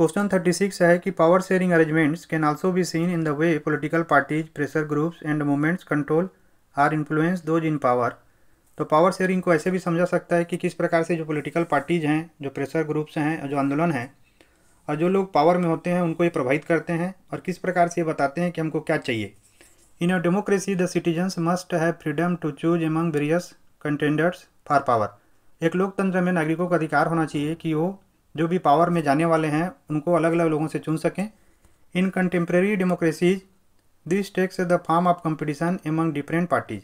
thirty 36 है कि power sharing arrangements can also be seen in the way political parties pressure groups and movements control or influence those in power तो power sharing को ऐसे भी समझा सकता है कि किस प्रकार से जो पॉलिटिकल पार्टीज हैं जो प्रेशर ग्रुप्स हैं और जो आंदोलन हैं और जो लोग पावर में होते हैं उनको ये प्रभावित करते हैं और किस प्रकार से ये बताते हैं कि हमको क्या चाहिए in a democracy the citizens must have freedom to choose among various contenders for power एक लोकतंत्र में नागरिकों का अधिकार होना चाहिए कि वो जो भी पावर में जाने वाले हैं उनको अलग अलग लोगों से चुन सकें in contemporary democracies this takes the form of competition among different parties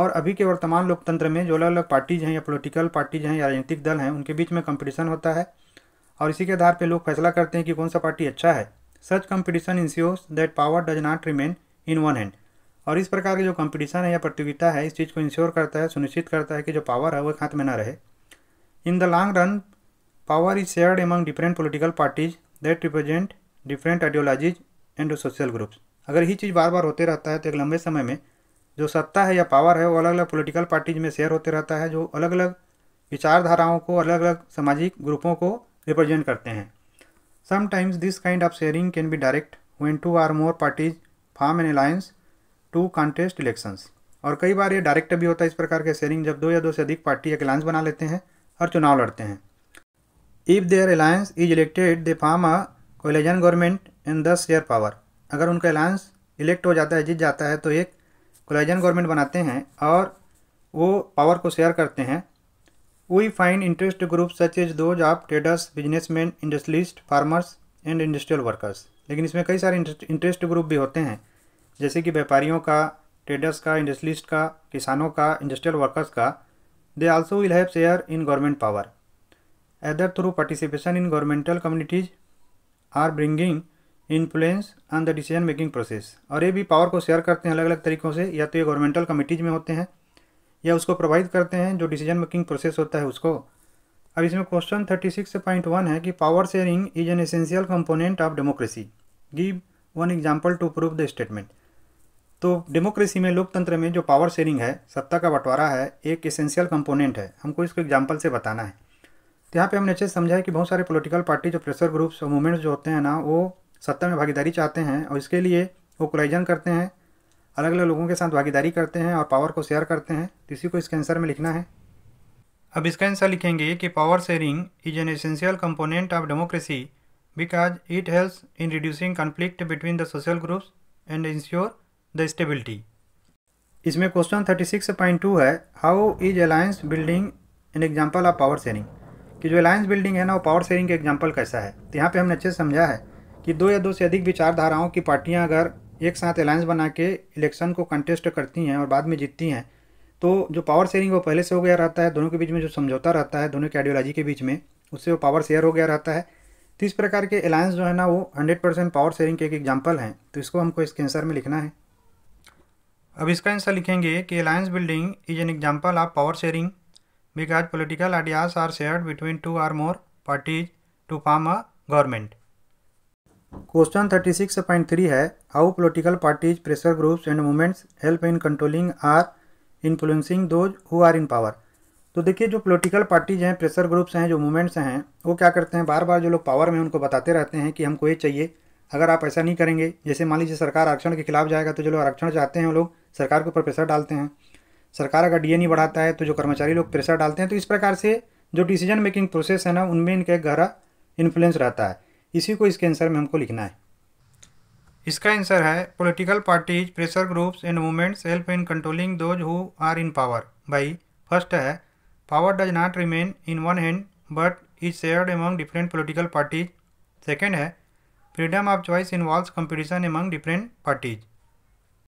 और अभी के वर्तमान लोकतंत्र में जो अलग अलग पार्टीज हैं या पॉलिटिकल पार्टीज हैं या राजनीतिक दल हैं उनके बीच में कंपटीशन होता है और इसी के आधार पर लोग फैसला करते हैं कि कौन सा पार्टी अच्छा है such competition ensures that power does not remain in one hand और इस प्रकार की जो कंपटीशन है या प्रतियोगिता है इस चीज़ को इंश्योर करता है सुनिश्चित करता है कि जो पावर है वो हाथ में ना रहे in the long run Power is shared among different political parties that represent different ideologies and social groups अगर यही चीज़ बार बार होते रहता है तो एक लंबे समय में जो सत्ता है या पावर है वो अलग अलग पोलिटिकल पार्टीज में शेयर होते रहता है जो अलग अलग विचारधाराओं को अलग अलग सामाजिक ग्रुपों को रिप्रेजेंट करते हैं sometimes this kind of sharing can be direct when two or more parties form an alliance to contest elections और कई बार ये डायरेक्ट भी होता है इस प्रकार के शेयरिंग जब दो या दो से अधिक पार्टी एक अलायंस बना लेते हैं और चुनाव लड़ते हैं if their alliance is elected they form a coalition government and thus share power अगर उनका अलायंस इलेक्ट हो जाता है जीत जाता है तो एक कोलेजन गवर्नमेंट बनाते हैं और वो पावर को शेयर करते हैं we find interest group such as those of traders businessman industrialist farmers and industrial workers लेकिन इसमें कई सारे इंटरेस्ट ग्रुप भी होते हैं जैसे कि व्यापारियों का ट्रेडर्स का इंडस्ट्रियलिस्ट का किसानों का इंडस्ट्रियल वर्कर्स का they also will have share in government power either through participation in governmental communities or bringing influence on the decision making process और ये भी पावर को शेयर करते हैं अलग अलग तरीक़ों से या तो ये गवर्नमेंटल कमिटीज़ में होते हैं या उसको प्रोवाइड करते हैं जो डिसीजन मेकिंग प्रोसेस होता है उसको अब इसमें question thirty six point one है कि power sharing is an essential component of democracy give one example to prove the statement तो डेमोक्रेसी में लोकतंत्र में जो पावर शेयरिंग है सत्ता का बंटवारा है एक एसेंशियल कंपोनेंट है हमको इसको एग्जाम्पल से बताना है तो यहाँ पे हमने अच्छे से समझा है कि बहुत सारे पॉलिटिकल पार्टी जो प्रेशर ग्रुप्स और मूवमेंट्स जो होते हैं ना वो सत्ता में भागीदारी चाहते हैं और इसके लिए वो कोलाइजन करते हैं अलग अलग लोगों के साथ भागीदारी करते हैं और पावर को शेयर करते हैं तो इसी को इसके आंसर में लिखना है अब इसका आंसर लिखेंगे कि power sharing is an essential component of democracy because it helps in reducing conflict between the social groups and ensure the stability इसमें question thirty six point two है how is alliance building an example of power sharing कि जो alliance building है ना वो power sharing का example कैसा है तो यहाँ पर हमने अच्छे से समझा है कि दो या दो से अधिक विचारधाराओं की पार्टियाँ अगर एक साथ अलायंस बना के इलेक्शन को कंटेस्ट करती हैं और बाद में जीतती हैं तो जो पावर शेयरिंग वो पहले से हो गया रहता है दोनों के बीच में जो समझौता रहता है दोनों की आइडियोलॉजी के बीच में उससे वो पावर शेयर हो गया रहता है तो इस प्रकार के अलायंस जो है ना वो 100 परसेंट पावर शेयरिंग के एक एग्जाम्पल हैं तो इसको हमको इसके आंसर में लिखना है अब इसका आंसर लिखेंगे कि alliance building is an example of power sharing because political ideas are share between two or more parties to form a government question thirty six point three है how political parties pressure groups and movements help in controlling or influencing those who are in power तो देखिए जो political parties हैं pressure groups हैं जो movements हैं वो क्या करते हैं बार बार जो लोग पावर में उनको बताते रहते हैं कि हमको ये चाहिए अगर आप ऐसा नहीं करेंगे जैसे मान लीजिए सरकार आरक्षण के खिलाफ जाएगा तो जो लोग आरक्षण चाहते हैं वो लोग सरकार के ऊपर प्रेशर डालते हैं सरकार अगर डी बढ़ाता है तो जो कर्मचारी लोग प्रेशर डालते हैं तो इस प्रकार से जो डिसीजन मेकिंग प्रोसेस है ना उनमें इनका एक गहरा इन्फ्लुएंस रहता है इसी को इसके आंसर में हमको लिखना है इसका आंसर है political parties pressure groups and movements help in controlling those who are in power भाई फर्स्ट है power does not remain in one hand but is shared among different political parties second है freedom of choice walls competition among different parties